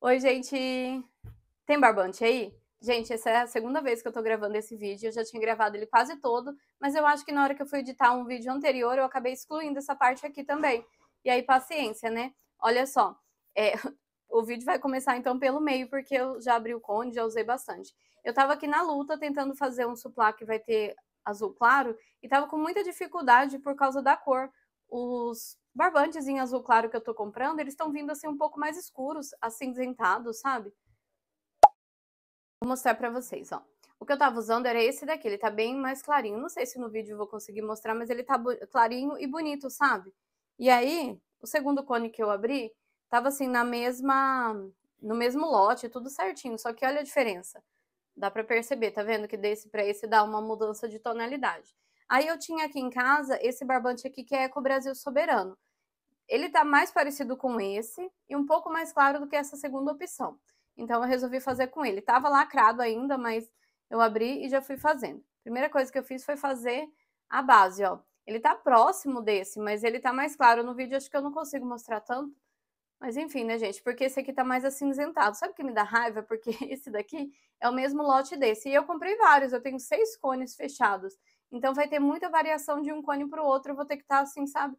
Oi, gente! Tem barbante aí? Gente, essa é a segunda vez que eu tô gravando esse vídeo. Eu já tinha gravado ele quase todo, mas eu acho que na hora que eu fui editar um vídeo anterior, eu acabei excluindo essa parte aqui também. E aí, paciência, né? Olha só, é, o vídeo vai começar então pelo meio, porque eu já abri o cone, já usei bastante. Eu tava aqui na luta tentando fazer um suplá que vai ter azul claro e tava com muita dificuldade por causa da cor. Os barbantes em azul claro que eu tô comprando, eles estão vindo assim um pouco mais escuros, acinzentados, sabe? Vou mostrar para vocês, ó. O que eu tava usando era esse daqui, ele tá bem mais clarinho. Não sei se no vídeo eu vou conseguir mostrar, mas ele tá clarinho e bonito, sabe? E aí, o segundo cone que eu abri, tava assim na mesma no mesmo lote, tudo certinho, só que olha a diferença. Dá para perceber, tá vendo que desse para esse dá uma mudança de tonalidade. Aí eu tinha aqui em casa esse barbante aqui que é Eco Brasil Soberano. Ele está mais parecido com esse e um pouco mais claro do que essa segunda opção. Então eu resolvi fazer com ele. Tava lacrado ainda, mas eu abri e já fui fazendo. Primeira coisa que eu fiz foi fazer a base, ó. Ele tá próximo desse, mas ele tá mais claro no vídeo, acho que eu não consigo mostrar tanto. Mas enfim, né, gente? Porque esse aqui tá mais acinzentado. Sabe o que me dá raiva? Porque esse daqui é o mesmo lote desse. E eu comprei vários, eu tenho seis cones fechados. Então vai ter muita variação de um cone pro outro, eu vou ter que estar tá assim, sabe?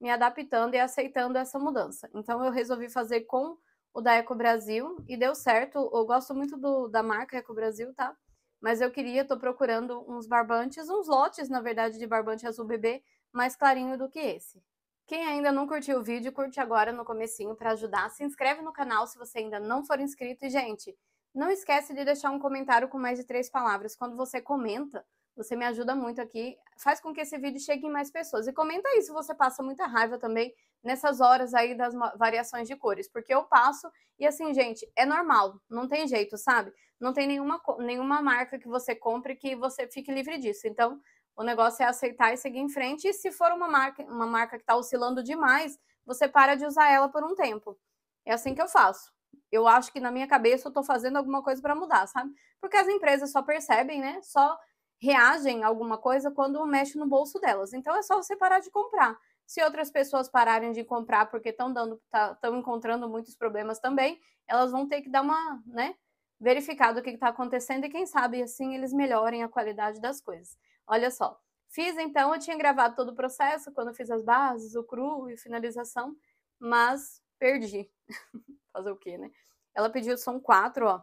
me adaptando e aceitando essa mudança. Então eu resolvi fazer com o da Eco Brasil e deu certo. Eu gosto muito do, da marca Eco Brasil, tá? Mas eu queria, estou procurando uns barbantes, uns lotes, na verdade, de barbante azul bebê mais clarinho do que esse. Quem ainda não curtiu o vídeo, curte agora no comecinho para ajudar. Se inscreve no canal se você ainda não for inscrito. E, gente, não esquece de deixar um comentário com mais de três palavras. Quando você comenta, você me ajuda muito aqui, faz com que esse vídeo chegue em mais pessoas. E comenta aí se você passa muita raiva também nessas horas aí das variações de cores, porque eu passo e assim, gente, é normal, não tem jeito, sabe? Não tem nenhuma, nenhuma marca que você compre que você fique livre disso. Então, o negócio é aceitar e seguir em frente. E se for uma marca, uma marca que está oscilando demais, você para de usar ela por um tempo. É assim que eu faço. Eu acho que na minha cabeça eu estou fazendo alguma coisa para mudar, sabe? Porque as empresas só percebem, né? Só reagem a alguma coisa quando mexe no bolso delas. Então é só você parar de comprar. Se outras pessoas pararem de comprar porque estão dando, estão tá, encontrando muitos problemas também, elas vão ter que dar uma, né? verificado o que está acontecendo e quem sabe assim eles melhorem a qualidade das coisas. Olha só, fiz então, eu tinha gravado todo o processo quando fiz as bases, o cru e finalização, mas perdi. Fazer o quê, né? Ela pediu som 4, ó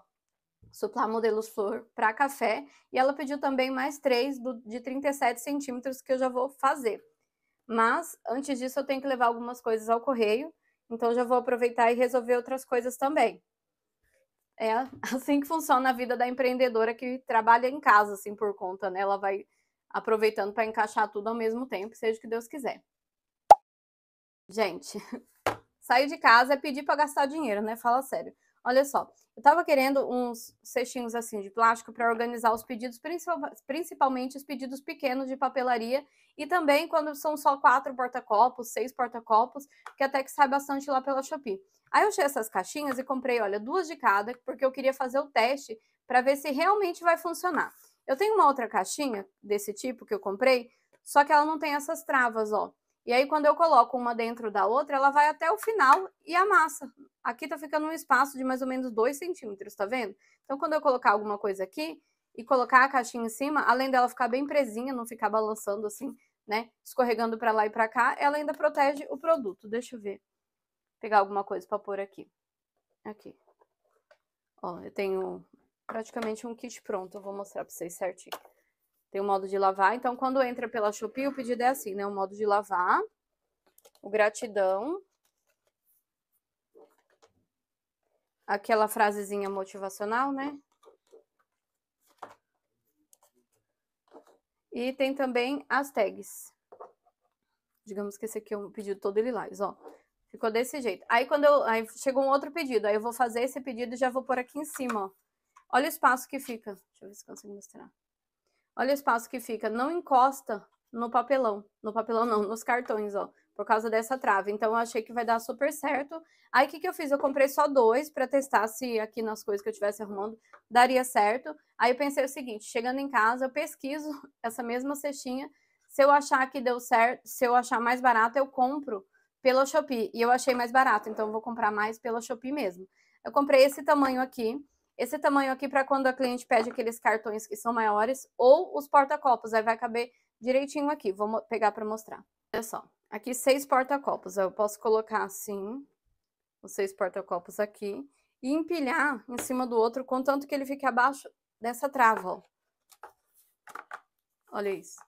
suplar modelos flor para café. E ela pediu também mais três do, de 37 centímetros que eu já vou fazer. Mas antes disso, eu tenho que levar algumas coisas ao correio. Então, já vou aproveitar e resolver outras coisas também. É assim que funciona a vida da empreendedora que trabalha em casa, assim, por conta, né? Ela vai aproveitando para encaixar tudo ao mesmo tempo, seja o que Deus quiser. Gente, sair de casa é pedir para gastar dinheiro, né? Fala sério. Olha só, eu tava querendo uns cestinhos assim de plástico para organizar os pedidos, principalmente os pedidos pequenos de papelaria e também quando são só quatro porta-copos, seis porta-copos, que até que sai bastante lá pela Shopee. Aí eu achei essas caixinhas e comprei, olha, duas de cada, porque eu queria fazer o teste para ver se realmente vai funcionar. Eu tenho uma outra caixinha desse tipo que eu comprei, só que ela não tem essas travas, ó. E aí, quando eu coloco uma dentro da outra, ela vai até o final e amassa. Aqui tá ficando um espaço de mais ou menos 2 centímetros, tá vendo? Então, quando eu colocar alguma coisa aqui e colocar a caixinha em cima, além dela ficar bem presinha, não ficar balançando assim, né? Escorregando para lá e para cá, ela ainda protege o produto. Deixa eu ver. Vou pegar alguma coisa para pôr aqui. Aqui. Ó, eu tenho praticamente um kit pronto. Eu vou mostrar para vocês certinho. Tem o um modo de lavar. Então, quando entra pela Shopee, o pedido é assim, né? O modo de lavar, o gratidão, aquela frasezinha motivacional, né? E tem também as tags. Digamos que esse aqui é um pedido todo lilás, ó. Ficou desse jeito. Aí quando eu, aí chegou um outro pedido, aí eu vou fazer esse pedido e já vou pôr aqui em cima, ó. Olha o espaço que fica. Deixa eu ver se consigo mostrar. Olha o espaço que fica, não encosta no papelão, no papelão não, nos cartões, ó, por causa dessa trava. Então eu achei que vai dar super certo. Aí o que, que eu fiz? Eu comprei só dois para testar se aqui nas coisas que eu estivesse arrumando daria certo. Aí eu pensei o seguinte, chegando em casa, eu pesquiso essa mesma cestinha. Se eu achar que deu certo, se eu achar mais barato, eu compro pela Shopee. E eu achei mais barato, então eu vou comprar mais pela Shopee mesmo. Eu comprei esse tamanho aqui, esse tamanho aqui para quando a cliente pede aqueles cartões que são maiores ou os porta-copos. Aí vai caber direitinho aqui. Vou pegar para mostrar. Olha só. Aqui seis porta-copos. Eu posso colocar assim, os seis porta-copos aqui e empilhar em cima do outro, contanto que ele fique abaixo dessa trava, ó. Olha isso.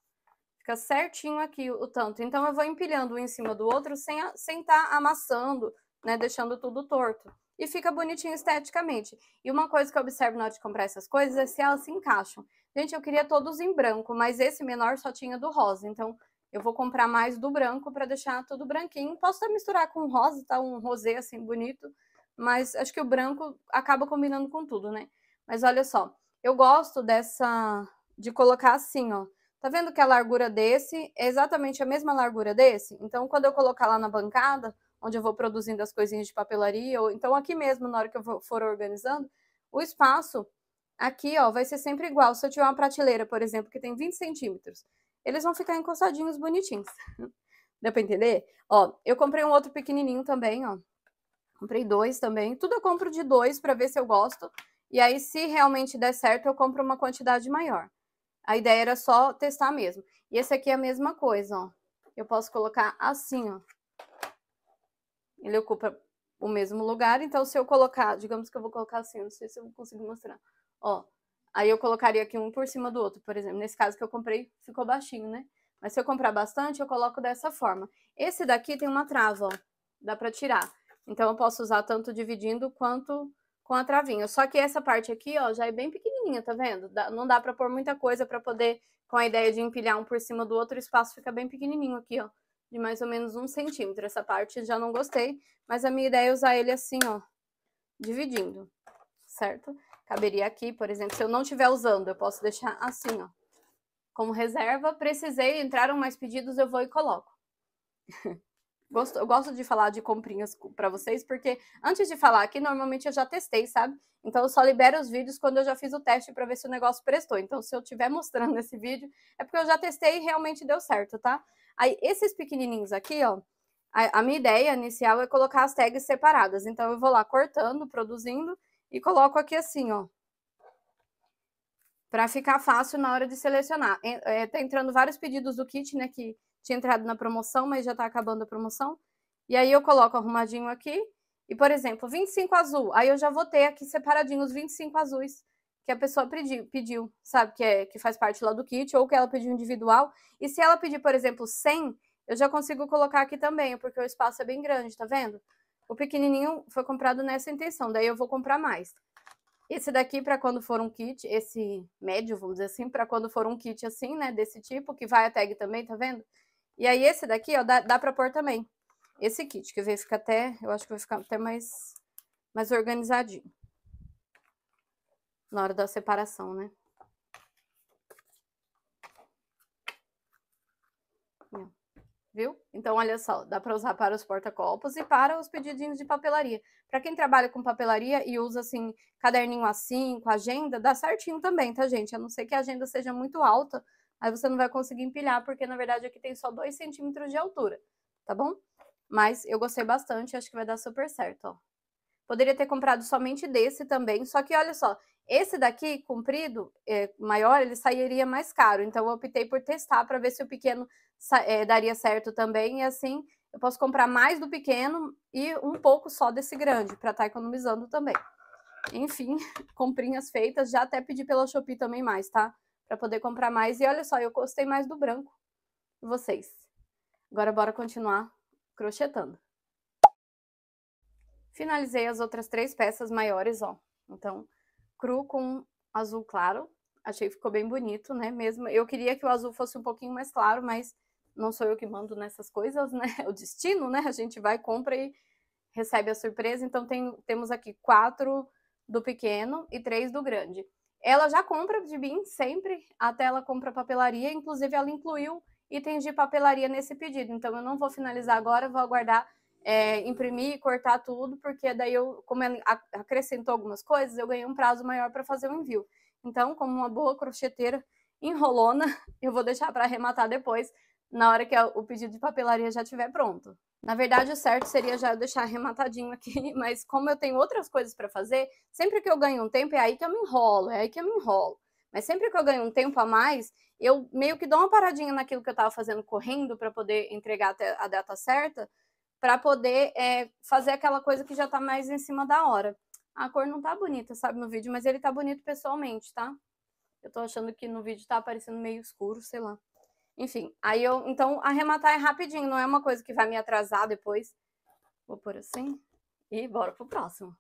Fica certinho aqui o tanto. Então, eu vou empilhando um em cima do outro sem estar sem tá amassando, né? Deixando tudo torto e fica bonitinho esteticamente. E uma coisa que eu observo na hora de comprar essas coisas é se elas se encaixam. Gente, eu queria todos em branco, mas esse menor só tinha do rosa, então eu vou comprar mais do branco para deixar tudo branquinho. Posso até misturar com rosa, tá um rosê assim bonito, mas acho que o branco acaba combinando com tudo, né? Mas olha só, eu gosto dessa de colocar assim, ó. Tá vendo que a largura desse é exatamente a mesma largura desse? Então, quando eu colocar lá na bancada, onde eu vou produzindo as coisinhas de papelaria, ou então aqui mesmo, na hora que eu for organizando, o espaço aqui ó, vai ser sempre igual. Se eu tiver uma prateleira, por exemplo, que tem 20 centímetros, eles vão ficar encostadinhos bonitinhos. Deu para entender? Ó, eu comprei um outro pequenininho também, ó. Comprei dois também. Tudo eu compro de dois para ver se eu gosto. E aí, se realmente der certo, eu compro uma quantidade maior. A ideia era só testar mesmo. E esse aqui é a mesma coisa, ó. Eu posso colocar assim, ó. Ele ocupa o mesmo lugar, então se eu colocar, digamos que eu vou colocar assim, não sei se eu consigo mostrar. Ó, aí eu colocaria aqui um por cima do outro, por exemplo. Nesse caso que eu comprei, ficou baixinho, né? Mas se eu comprar bastante, eu coloco dessa forma. Esse daqui tem uma trava, ó. Dá pra tirar. Então, eu posso usar tanto dividindo quanto com a travinha. Só que essa parte aqui, ó, já é bem pequenininha, tá vendo? Dá, não dá pra pôr muita coisa pra poder, com a ideia de empilhar um por cima do outro, o espaço fica bem pequenininho aqui, ó de mais ou menos um centímetro. Essa parte já não gostei, mas a minha ideia é usar ele assim, ó, dividindo, certo? Caberia aqui, por exemplo, se eu não estiver usando, eu posso deixar assim, ó. Como reserva, precisei, entraram mais pedidos, eu vou e coloco. Gosto, eu gosto de falar de comprinhas para vocês, porque antes de falar aqui, normalmente eu já testei, sabe? Então eu só libero os vídeos quando eu já fiz o teste para ver se o negócio prestou. Então, se eu estiver mostrando esse vídeo, é porque eu já testei e realmente deu certo, tá? Aí, esses pequenininhos aqui, ó, a, a minha ideia inicial é colocar as tags separadas. Então, eu vou lá cortando, produzindo e coloco aqui assim, ó. Para ficar fácil na hora de selecionar. É, tá entrando vários pedidos do kit, né, que tinha entrado na promoção, mas já está acabando a promoção. E aí eu coloco arrumadinho aqui. E, por exemplo, 25 azul. Aí eu já vou ter aqui separadinho os 25 azuis que a pessoa pediu, pediu sabe? Que, é, que faz parte lá do kit, ou que ela pediu individual. E se ela pedir, por exemplo, 100, eu já consigo colocar aqui também, porque o espaço é bem grande, tá vendo? O pequenininho foi comprado nessa intenção, daí eu vou comprar mais. Esse daqui para quando for um kit, esse médio, vamos dizer assim, para quando for um kit assim, né, desse tipo, que vai a tag também, tá vendo? E aí esse daqui, ó, dá, dá pra pôr também. Esse kit, que vai ficar até, eu acho que vai ficar até mais, mais organizadinho. Na hora da separação, né? viu? Então, olha só, dá para usar para os porta-copos e para os pedidinhos de papelaria. Para quem trabalha com papelaria e usa, assim, caderninho assim, com agenda, dá certinho também, tá, gente? A não ser que a agenda seja muito alta, Aí você não vai conseguir empilhar, porque na verdade aqui tem só 2 centímetros de altura, tá bom? Mas eu gostei bastante, acho que vai dar super certo, ó. Poderia ter comprado somente desse também, só que olha só, esse daqui, comprido, é, maior, ele sairia mais caro. Então, eu optei por testar para ver se o pequeno é, daria certo também. E assim, eu posso comprar mais do pequeno e um pouco só desse grande, para estar tá economizando também. Enfim, comprinhas feitas. Já até pedi pela Shopee também mais, tá? para poder comprar mais. E olha só, eu gostei mais do branco. Vocês. Agora bora continuar crochetando. Finalizei as outras três peças maiores, ó. Então, cru com azul claro. Achei que ficou bem bonito, né? Mesmo eu queria que o azul fosse um pouquinho mais claro, mas não sou eu que mando nessas coisas, né? O destino, né? A gente vai, compra e recebe a surpresa. Então, tem, temos aqui quatro do pequeno e três do grande. Ela já compra de BIM sempre, até ela compra papelaria, inclusive ela incluiu itens de papelaria nesse pedido. Então eu não vou finalizar agora, vou aguardar é, imprimir e cortar tudo, porque daí eu, como ela acrescentou algumas coisas, eu ganhei um prazo maior para fazer o envio. Então, como uma boa crocheteira enrolona, eu vou deixar para arrematar depois, na hora que o pedido de papelaria já estiver pronto. Na verdade, o certo seria já deixar arrematadinho aqui, mas como eu tenho outras coisas para fazer, sempre que eu ganho um tempo é aí que eu me enrolo, é aí que eu me enrolo. Mas sempre que eu ganho um tempo a mais, eu meio que dou uma paradinha naquilo que eu estava fazendo correndo para poder entregar até a data certa, para poder é, fazer aquela coisa que já está mais em cima da hora. A cor não tá bonita, sabe, no vídeo, mas ele tá bonito pessoalmente, tá? Eu tô achando que no vídeo tá aparecendo meio escuro, sei lá. Enfim, aí eu. Então, arrematar é rapidinho, não é uma coisa que vai me atrasar depois. Vou pôr assim e bora pro próximo.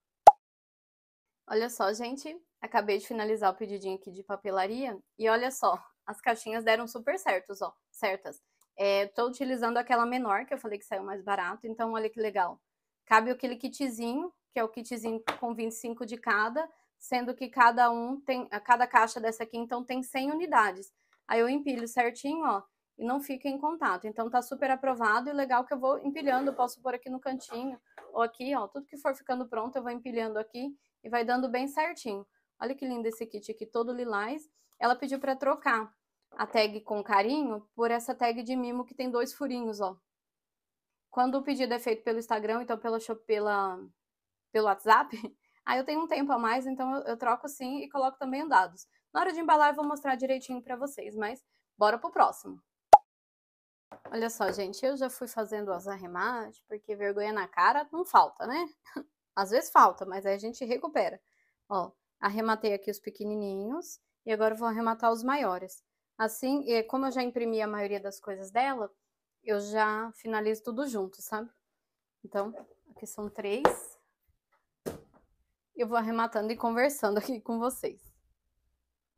Olha só, gente, acabei de finalizar o pedidinho aqui de papelaria e olha só, as caixinhas deram super certos, ó, certas. Estou é, utilizando aquela menor, que eu falei que saiu mais barato, então olha que legal. Cabe aquele kitzinho, que é o kitzinho com 25 de cada, sendo que cada um tem, cada caixa dessa aqui, então tem 100 unidades. Aí eu empilho certinho, ó, e não fica em contato. Então tá super aprovado e legal que eu vou empilhando, posso pôr aqui no cantinho ou aqui, ó, tudo que for ficando pronto eu vou empilhando aqui e vai dando bem certinho. Olha que lindo esse kit aqui, todo lilás. Ela pediu para trocar a tag com carinho por essa tag de mimo que tem dois furinhos, ó. Quando o pedido é feito pelo Instagram, então pela, pela pelo WhatsApp, aí eu tenho um tempo a mais, então eu, eu troco sim e coloco também dados. Na hora de embalar, eu vou mostrar direitinho para vocês, mas bora pro próximo. Olha só, gente, eu já fui fazendo as arremates, porque vergonha na cara não falta, né? Às vezes falta, mas aí a gente recupera. Ó, arrematei aqui os pequenininhos e agora vou arrematar os maiores. Assim, como eu já imprimi a maioria das coisas dela, eu já finalizo tudo junto, sabe? Então, aqui são três. Eu vou arrematando e conversando aqui com vocês.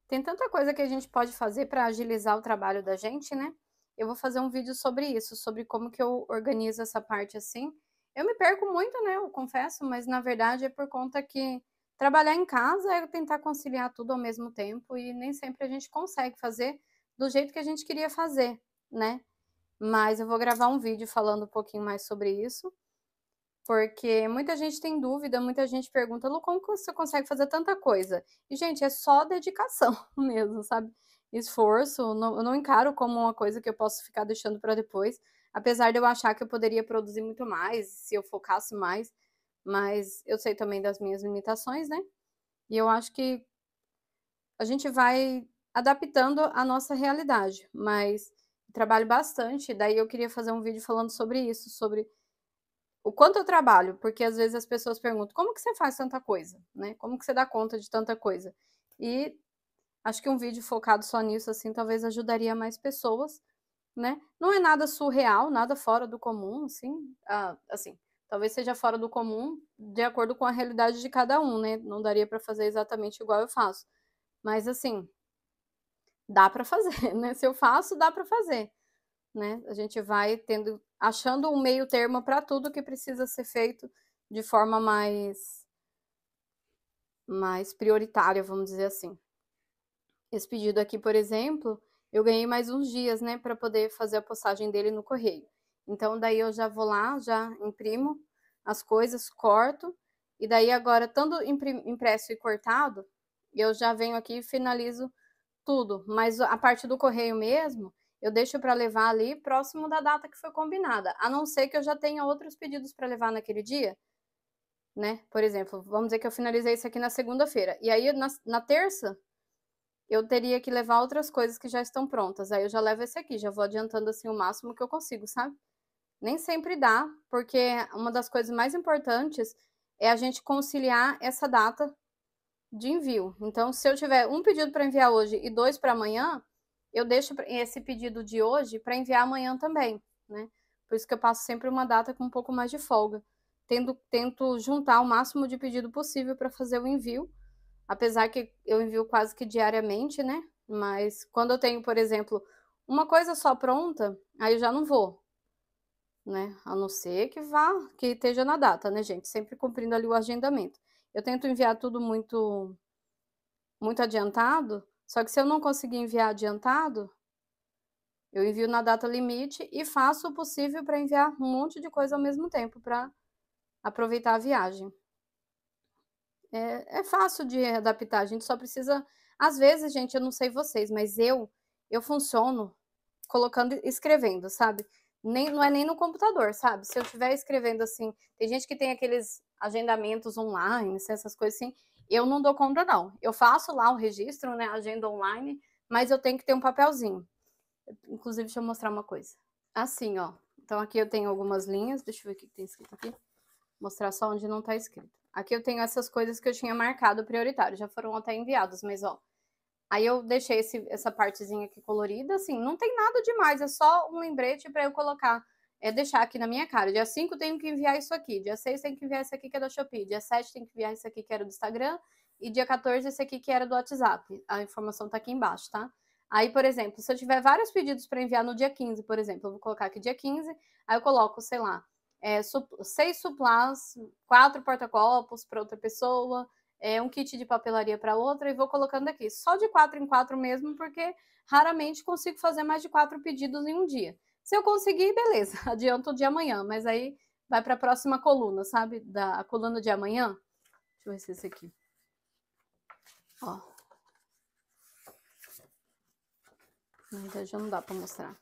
Tem tanta coisa que a gente pode fazer para agilizar o trabalho da gente, né? Eu vou fazer um vídeo sobre isso, sobre como que eu organizo essa parte assim. Eu me perco muito, né? Eu confesso, mas na verdade é por conta que trabalhar em casa é tentar conciliar tudo ao mesmo tempo e nem sempre a gente consegue fazer do jeito que a gente queria fazer, né? Mas eu vou gravar um vídeo falando um pouquinho mais sobre isso. Porque muita gente tem dúvida, muita gente pergunta, Lu, como você consegue fazer tanta coisa? E, gente, é só dedicação mesmo, sabe? Esforço, não, eu não encaro como uma coisa que eu posso ficar deixando para depois, apesar de eu achar que eu poderia produzir muito mais se eu focasse mais, mas eu sei também das minhas limitações, né? E eu acho que a gente vai adaptando a nossa realidade, mas trabalho bastante, daí eu queria fazer um vídeo falando sobre isso, sobre o quanto eu trabalho, porque às vezes as pessoas perguntam como que você faz tanta coisa, né? Como que você dá conta de tanta coisa? E acho que um vídeo focado só nisso, assim, talvez ajudaria mais pessoas, né? Não é nada surreal, nada fora do comum, assim, ah, assim, talvez seja fora do comum de acordo com a realidade de cada um, né? Não daria para fazer exatamente igual eu faço, mas assim, dá para fazer, né? Se eu faço, dá para fazer né? A gente vai tendo, achando um meio termo para tudo que precisa ser feito de forma mais, mais prioritária, vamos dizer assim. Esse pedido aqui, por exemplo, eu ganhei mais uns dias, né, para poder fazer a postagem dele no correio. Então, daí eu já vou lá, já imprimo as coisas, corto, e daí agora, tanto impresso e cortado, eu já venho aqui e finalizo tudo. Mas a parte do correio mesmo, eu deixo para levar ali próximo da data que foi combinada, a não ser que eu já tenha outros pedidos para levar naquele dia, né? Por exemplo, vamos dizer que eu finalizei isso aqui na segunda-feira, e aí na, na, terça eu teria que levar outras coisas que já estão prontas, aí eu já levo esse aqui, já vou adiantando assim o máximo que eu consigo, sabe? Nem sempre dá, porque uma das coisas mais importantes é a gente conciliar essa data de envio. Então, se eu tiver um pedido para enviar hoje e dois para amanhã, eu deixo esse pedido de hoje para enviar amanhã também, né? Por isso que eu passo sempre uma data com um pouco mais de folga. Tendo, tento juntar o máximo de pedido possível para fazer o envio, apesar que eu envio quase que diariamente, né? Mas quando eu tenho, por exemplo, uma coisa só pronta, aí eu já não vou, né? A não ser que vá, que esteja na data, né, gente? Sempre cumprindo ali o agendamento. Eu tento enviar tudo muito muito adiantado só que se eu não conseguir enviar adiantado, eu envio na data limite e faço o possível para enviar um monte de coisa ao mesmo tempo para aproveitar a viagem. É, é, fácil de adaptar, a gente só precisa. Às vezes, gente, eu não sei vocês, mas eu eu funciono colocando, escrevendo, sabe? Nem, não é nem no computador, sabe? Se eu estiver escrevendo assim, tem gente que tem aqueles agendamentos online, essas coisas assim eu não dou conta, não. Eu faço lá o registro, né? Agenda online, mas eu tenho que ter um papelzinho. Inclusive, deixa eu mostrar uma coisa. Assim, ó. Então, aqui eu tenho algumas linhas. Deixa eu ver o que tem escrito aqui. mostrar só onde não tá escrito. Aqui eu tenho essas coisas que eu tinha marcado prioritário. Já foram até enviados, mas, ó. Aí eu deixei esse, essa partezinha aqui colorida, assim. Não tem nada demais. É só um lembrete para eu colocar é deixar aqui na minha cara. Dia 5 tenho que enviar isso aqui, dia 6 tenho que enviar isso aqui que é da Shopee, dia 7 tenho que enviar isso aqui que era do Instagram e dia 14 esse aqui que era do WhatsApp. A informação tá aqui embaixo, tá? Aí, por exemplo, se eu tiver vários pedidos para enviar no dia 15, por exemplo, eu vou colocar aqui dia 15, aí eu coloco, sei lá, é, seis suplás, quatro porta-copos para outra pessoa, é, um kit de papelaria para outra e vou colocando aqui. Só de quatro em quatro mesmo, porque raramente consigo fazer mais de quatro pedidos em um dia. Se eu conseguir, beleza, adianto de amanhã, mas aí vai para a próxima coluna, sabe? Da coluna de amanhã. Deixa eu ver se é esse aqui. Ó. Na verdade, não dá para mostrar.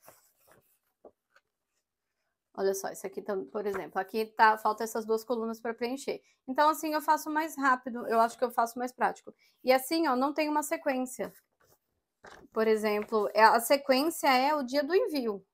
Olha só, isso aqui, tá, por exemplo, aqui tá, falta essas duas colunas para preencher. Então, assim, eu faço mais rápido, eu acho que eu faço mais prático. E assim, ó, não tem uma sequência. Por exemplo, é, a sequência é o dia do envio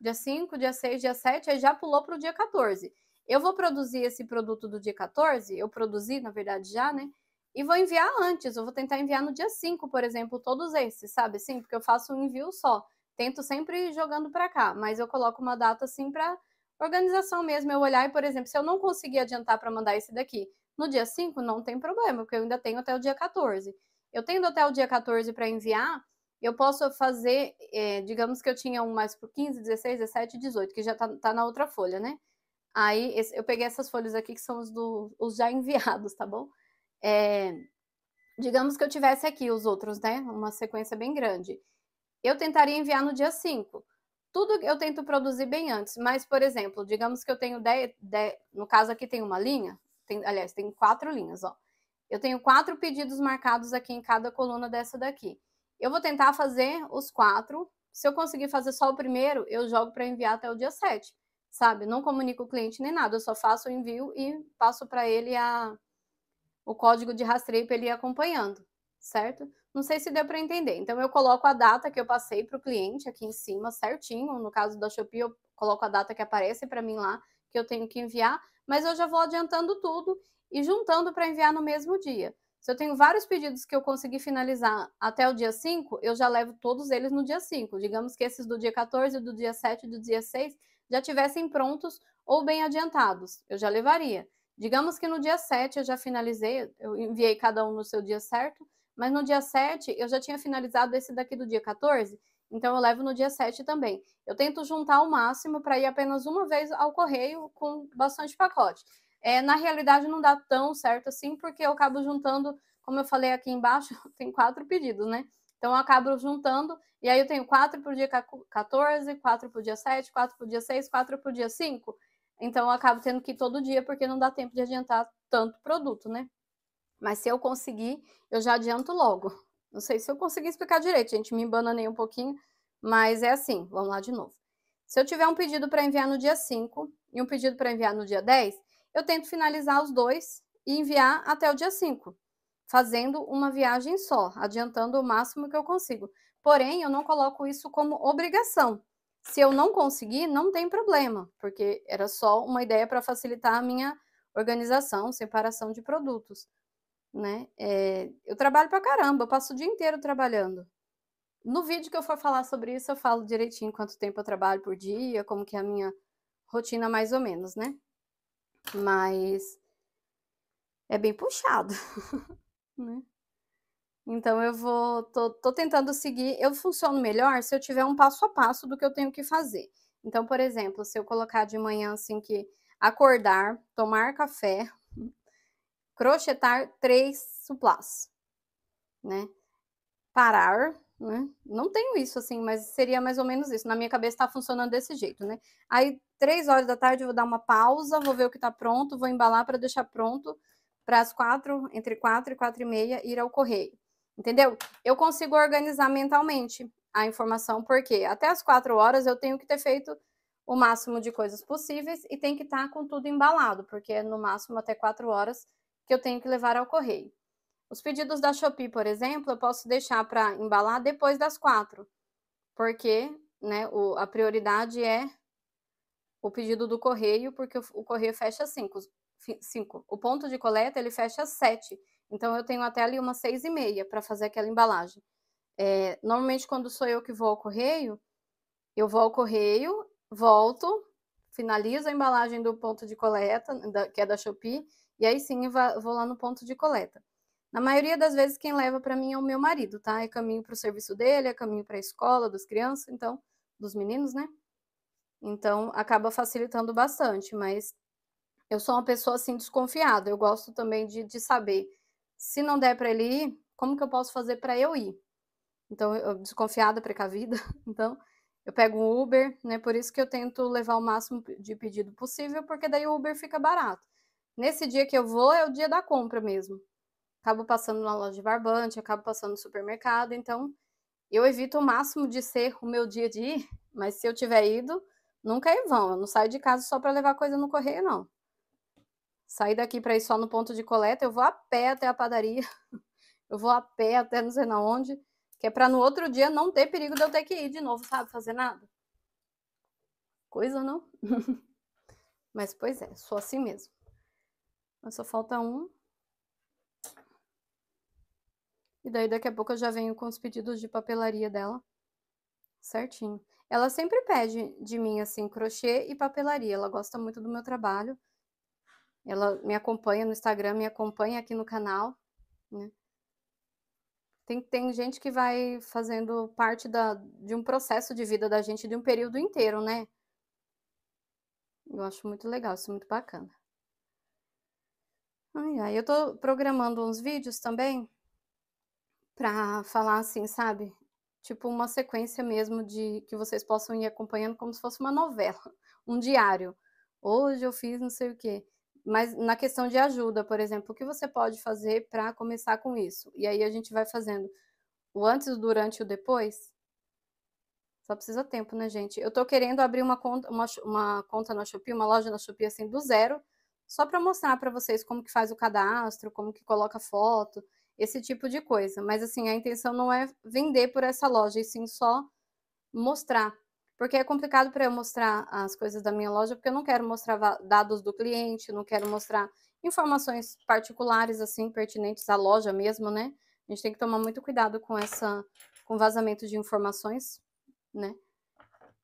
dia 5, dia 6, dia 7, aí já pulou para o dia 14. Eu vou produzir esse produto do dia 14, eu produzi, na verdade, já, né? E vou enviar antes, eu vou tentar enviar no dia 5, por exemplo, todos esses, sabe? Sim, porque eu faço um envio só. Tento sempre jogando para cá, mas eu coloco uma data assim para organização mesmo. Eu olhar e, por exemplo, se eu não conseguir adiantar para mandar esse daqui no dia 5, não tem problema, porque eu ainda tenho até o dia 14. Eu tendo até o dia 14 para enviar, eu posso fazer, é, digamos que eu tinha um mais por 15, 16, 17, 18, que já está tá na outra folha, né? Aí esse, eu peguei essas folhas aqui que são os, do, os já enviados, tá bom? É, digamos que eu tivesse aqui os outros, né? Uma sequência bem grande. Eu tentaria enviar no dia 5. Tudo eu tento produzir bem antes, mas, por exemplo, digamos que eu tenho 10, 10 no caso aqui tem uma linha, tem, aliás, tem quatro linhas, ó. Eu tenho quatro pedidos marcados aqui em cada coluna dessa daqui. Eu vou tentar fazer os quatro. Se eu conseguir fazer só o primeiro, eu jogo para enviar até o dia 7, sabe? Não comunico o cliente nem nada, eu só faço o envio e passo para ele a, o código de rastreio para ele ir acompanhando, certo? Não sei se deu para entender. Então, eu coloco a data que eu passei para o cliente aqui em cima, certinho. No caso da Shopee, eu coloco a data que aparece para mim lá, que eu tenho que enviar. Mas eu já vou adiantando tudo e juntando para enviar no mesmo dia. Se eu tenho vários pedidos que eu consegui finalizar até o dia 5, eu já levo todos eles no dia 5. Digamos que esses do dia 14, do dia 7 e do dia 6 já tivessem prontos ou bem adiantados, eu já levaria. Digamos que no dia 7 eu já finalizei, eu enviei cada um no seu dia certo, mas no dia 7 eu já tinha finalizado esse daqui do dia 14, então eu levo no dia 7 também. Eu tento juntar o máximo para ir apenas uma vez ao correio com bastante pacote é, na realidade não dá tão certo assim, porque eu acabo juntando, como eu falei aqui embaixo, tem quatro pedidos, né? Então eu acabo juntando, e aí eu tenho quatro por dia 14, quatro por dia 7, quatro por dia 6, quatro por dia 5. Então eu acabo tendo que ir todo dia, porque não dá tempo de adiantar tanto produto, né? Mas se eu conseguir, eu já adianto logo. Não sei se eu consegui explicar direito, gente, me nem um pouquinho, mas é assim, vamos lá de novo. Se eu tiver um pedido para enviar no dia 5 e um pedido para enviar no dia 10, eu tento finalizar os dois e enviar até o dia 5, fazendo uma viagem só, adiantando o máximo que eu consigo. Porém, eu não coloco isso como obrigação. Se eu não conseguir, não tem problema, porque era só uma ideia para facilitar a minha organização, separação de produtos. Né? É, eu trabalho para caramba, eu passo o dia inteiro trabalhando. No vídeo que eu for falar sobre isso, eu falo direitinho quanto tempo eu trabalho por dia, como que é a minha rotina mais ou menos, né? mas é bem puxado, né? Então eu vou, tô, tô, tentando seguir. Eu funciono melhor se eu tiver um passo a passo do que eu tenho que fazer. Então, por exemplo, se eu colocar de manhã assim que acordar, tomar café, crochetar três suplás, né? Parar, né? Não tenho isso assim, mas seria mais ou menos isso. Na minha cabeça está funcionando desse jeito, né? Aí três horas da tarde eu vou dar uma pausa, vou ver o que está pronto, vou embalar para deixar pronto para as quatro, entre quatro e quatro e meia ir ao correio, entendeu? Eu consigo organizar mentalmente a informação porque até as quatro horas eu tenho que ter feito o máximo de coisas possíveis e tem que estar tá com tudo embalado, porque é no máximo até quatro horas que eu tenho que levar ao correio. Os pedidos da Shopee, por exemplo, eu posso deixar para embalar depois das quatro, porque né, o, a prioridade é o pedido do correio, porque o, o correio fecha às cinco, cinco. O ponto de coleta ele fecha às sete, então eu tenho até ali umas seis e meia para fazer aquela embalagem. É, normalmente, quando sou eu que vou ao correio, eu vou ao correio, volto, finalizo a embalagem do ponto de coleta, da, que é da Shopee, e aí sim vou lá no ponto de coleta. Na maioria das vezes, quem leva para mim é o meu marido, tá? É caminho para o serviço dele, é caminho para a escola das crianças, então, dos meninos, né? Então, acaba facilitando bastante, mas eu sou uma pessoa assim desconfiada. Eu gosto também de, de saber se não der para ele ir, como que eu posso fazer para eu ir? Então, eu desconfiada, precavida. Então, eu pego um Uber, né? Por isso que eu tento levar o máximo de pedido possível, porque daí o Uber fica barato. Nesse dia que eu vou é o dia da compra mesmo acabo passando na loja de barbante, acabo passando no supermercado, então eu evito o máximo de ser o meu dia de ir, mas se eu tiver ido, nunca é vão. Eu não saio de casa só para levar coisa no correio, não. Sair daqui para ir só no ponto de coleta, eu vou a pé até a padaria, eu vou a pé até não sei na onde, que é para no outro dia não ter perigo de eu ter que ir de novo, sabe, fazer nada. Coisa não? mas pois é, sou assim mesmo. Mas só falta um. E daí daqui a pouco eu já venho com os pedidos de papelaria dela. Certinho. Ela sempre pede de mim, assim, crochê e papelaria. Ela gosta muito do meu trabalho. Ela me acompanha no Instagram, me acompanha aqui no canal. Né? Tem, tem gente que vai fazendo parte da, de um processo de vida da gente de um período inteiro, né? Eu acho muito legal, isso é muito bacana. Ai, ai, eu tô programando uns vídeos também para falar assim, sabe? Tipo uma sequência mesmo de que vocês possam ir acompanhando como se fosse uma novela, um diário. Hoje eu fiz não sei o quê. Mas na questão de ajuda, por exemplo, o que você pode fazer para começar com isso? E aí a gente vai fazendo o antes, o durante e o depois. Só precisa tempo, né, gente? Eu tô querendo abrir uma conta, uma, uma conta na Shopee, uma loja na Shopee assim do zero, só para mostrar para vocês como que faz o cadastro, como que coloca foto, esse tipo de coisa. Mas assim, a intenção não é vender por essa loja, e sim só mostrar. Porque é complicado para eu mostrar as coisas da minha loja, porque eu não quero mostrar dados do cliente, não quero mostrar informações particulares assim pertinentes à loja mesmo, né? A gente tem que tomar muito cuidado com essa com vazamento de informações, né?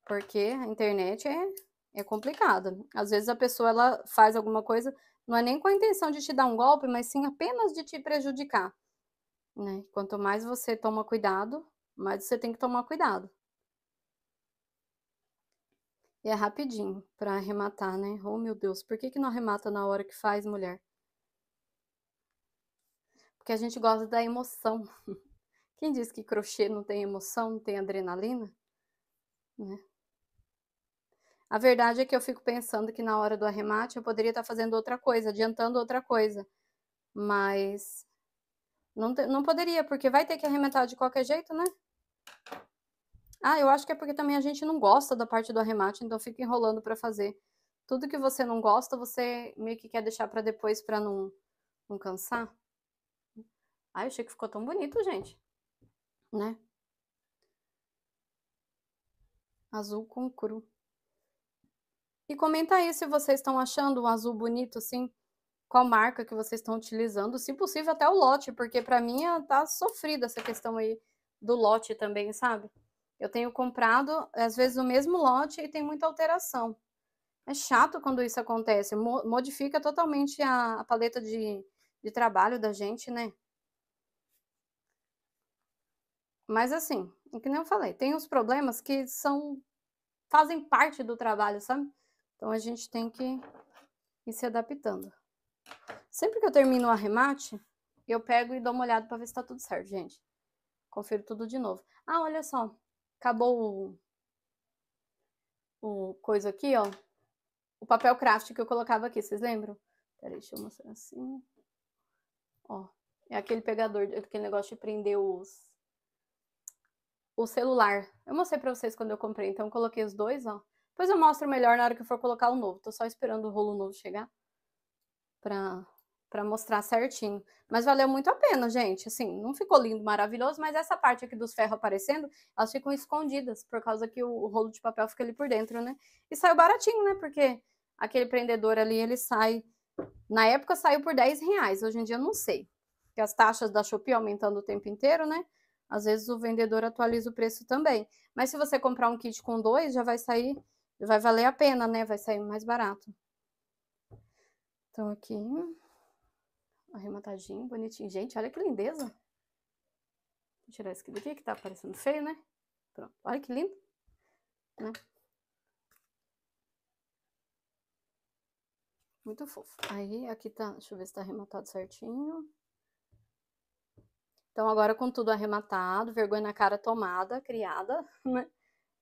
Porque a internet é é complicada. Às vezes a pessoa ela faz alguma coisa não é nem com a intenção de te dar um golpe, mas sim apenas de te prejudicar né? Quanto mais você toma cuidado, mais você tem que tomar cuidado. E é rapidinho para arrematar, né? Oh, meu Deus, por que, que não arremata na hora que faz, mulher? Porque a gente gosta da emoção. Quem diz que crochê não tem emoção, não tem adrenalina? Né? A verdade é que eu fico pensando que na hora do arremate eu poderia estar fazendo outra coisa, adiantando outra coisa. Mas não, não poderia, porque vai ter que arrematar de qualquer jeito, né? Ah, eu acho que é porque também a gente não gosta da parte do arremate, então fica enrolando para fazer. Tudo que você não gosta, você meio que quer deixar para depois para não, não cansar. Ai, eu achei que ficou tão bonito, gente. Né? Azul com cru. E comenta aí se vocês estão achando um azul bonito, assim qual marca que vocês estão utilizando, se possível até o lote, porque para mim é, tá sofrida essa questão aí do lote também, sabe? Eu tenho comprado, às vezes, o mesmo lote e tem muita alteração. É chato quando isso acontece, modifica totalmente a, a paleta de, de trabalho da gente, né? Mas assim, o é que nem eu falei, tem uns problemas que são fazem parte do trabalho, sabe? Então a gente tem que ir se adaptando. Sempre que eu termino o arremate, eu pego e dou uma olhada para ver se tá tudo certo, gente. Confiro tudo de novo. Ah, olha só. Acabou o, o coisa aqui, ó. O papel craft que eu colocava aqui, vocês lembram? Peraí, deixa eu mostrar assim. Ó, é aquele pegador, aquele negócio de prender os o celular. Eu mostrei para vocês quando eu comprei, então eu coloquei os dois, ó. Depois eu mostro melhor na hora que eu for colocar o novo. Tô só esperando o rolo novo chegar para para mostrar certinho. Mas valeu muito a pena, gente. Assim, não ficou lindo, maravilhoso, mas essa parte aqui dos ferros aparecendo, elas ficam escondidas, por causa que o, rolo de papel fica ali por dentro, né? E saiu baratinho, né? Porque aquele prendedor ali, ele sai... Na época saiu por 10 reais, hoje em dia eu não sei. Porque as taxas da Shopee aumentando o tempo inteiro, né? Às vezes o vendedor atualiza o preço também. Mas se você comprar um kit com dois, já vai sair... Vai valer a pena, né? Vai sair mais barato. Então, aqui, arrematadinho, bonitinho. Gente, olha que lindeza. Vou tirar esse aqui daqui, que tá parecendo feio, né? Pronto, olha que lindo, né? Muito fofo. Aí, aqui tá, deixa eu ver se tá arrematado certinho. Então, agora com tudo arrematado, vergonha na cara tomada, criada, né?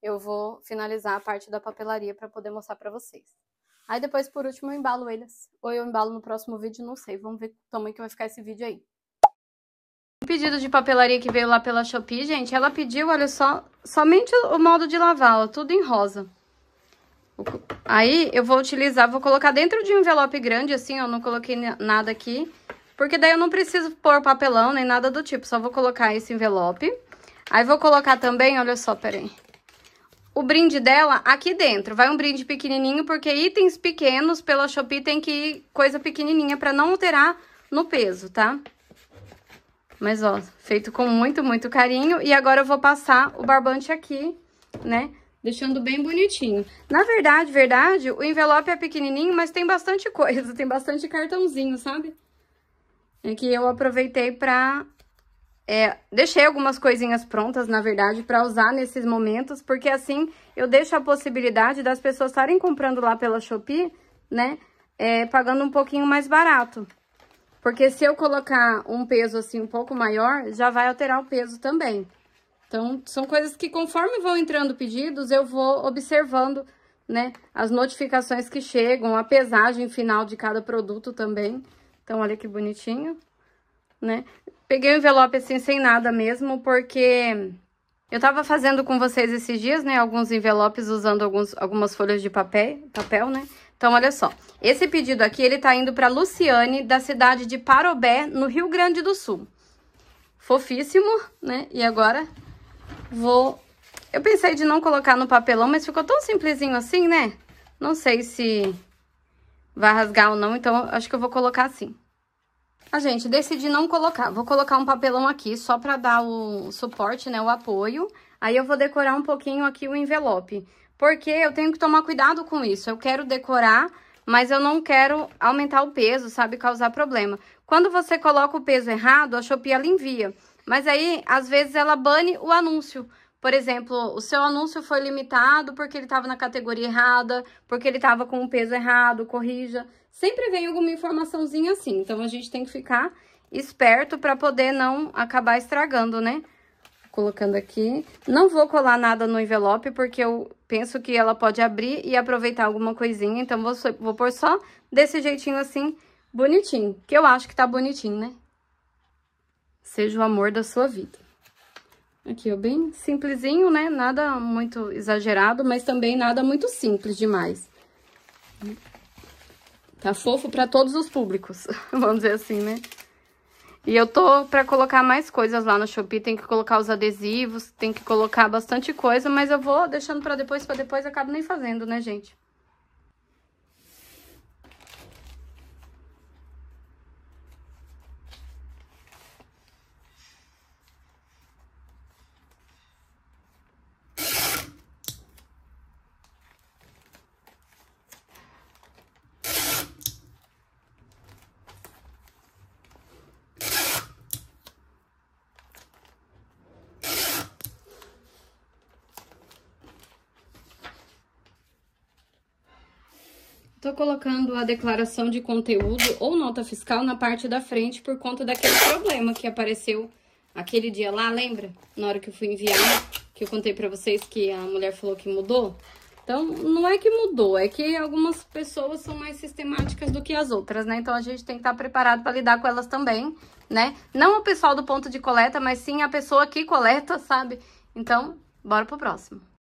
Eu vou finalizar a parte da papelaria para poder mostrar para vocês. Aí depois, por último, eu embalo eles. Ou eu embalo no próximo vídeo, não sei. Vamos ver o tamanho que vai ficar esse vídeo aí. O pedido de papelaria que veio lá pela Shopee, gente, ela pediu, olha só, somente o modo de lavar, ó, tudo em rosa. Aí eu vou utilizar, vou colocar dentro de um envelope grande, assim, eu não coloquei nada aqui. Porque daí eu não preciso pôr papelão nem nada do tipo, só vou colocar esse envelope. Aí vou colocar também, olha só, peraí o brinde dela aqui dentro. Vai um brinde pequenininho, porque itens pequenos pela Shopee tem que ir coisa pequenininha para não alterar no peso, tá? Mas, ó, feito com muito, muito carinho. E agora eu vou passar o barbante aqui, né? Deixando bem bonitinho. Na verdade, verdade, o envelope é pequenininho, mas tem bastante coisa. Tem bastante cartãozinho, sabe? É que eu aproveitei pra é, deixei algumas coisinhas prontas, na verdade, para usar nesses momentos, porque assim eu deixo a possibilidade das pessoas estarem comprando lá pela Shopee, né? É, pagando um pouquinho mais barato. Porque se eu colocar um peso assim um pouco maior, já vai alterar o peso também. Então, são coisas que conforme vão entrando pedidos, eu vou observando, né? As notificações que chegam, a pesagem final de cada produto também. Então, olha que bonitinho né? Peguei o envelope assim sem nada mesmo, porque eu tava fazendo com vocês esses dias, né, alguns envelopes usando alguns, algumas folhas de papel, papel, né? Então, olha só, esse pedido aqui, ele tá indo pra Luciane, da cidade de Parobé, no Rio Grande do Sul. Fofíssimo, né? E agora vou... Eu pensei de não colocar no papelão, mas ficou tão simplesinho assim, né? Não sei se vai rasgar ou não, então acho que eu vou colocar assim. Ah, gente, decidi não colocar. Vou colocar um papelão aqui só pra dar o suporte, né, o apoio. Aí eu vou decorar um pouquinho aqui o envelope. Porque eu tenho que tomar cuidado com isso. Eu quero decorar, mas eu não quero aumentar o peso, sabe? Causar problema. Quando você coloca o peso errado, a Shopee ela envia. Mas aí, às vezes, ela bane o anúncio por exemplo, o seu anúncio foi limitado porque ele estava na categoria errada, porque ele estava com o peso errado, corrija. Sempre vem alguma informaçãozinha assim, então a gente tem que ficar esperto para poder não acabar estragando, né? Colocando aqui. Não vou colar nada no envelope, porque eu penso que ela pode abrir e aproveitar alguma coisinha. Então, vou, vou pôr só desse jeitinho assim, bonitinho. Que eu acho que tá bonitinho, né? Seja o amor da sua vida. Aqui, ó, bem simplesinho, né? Nada muito exagerado, mas também nada muito simples demais. Tá fofo pra todos os públicos, vamos dizer assim, né? E eu tô pra colocar mais coisas lá no Shopee, tem que colocar os adesivos, tem que colocar bastante coisa, mas eu vou deixando pra depois, pra depois acabo nem fazendo, né, gente? Tô colocando a declaração de conteúdo ou nota fiscal na parte da frente por conta daquele problema que apareceu aquele dia lá, lembra? Na hora que eu fui enviar, que eu contei pra vocês que a mulher falou que mudou. Então, não é que mudou, é que algumas pessoas são mais sistemáticas do que as outras, né? Então, a gente tem que estar preparado para lidar com elas também, né? Não o pessoal do ponto de coleta, mas sim a pessoa que coleta, sabe? Então, bora pro próximo.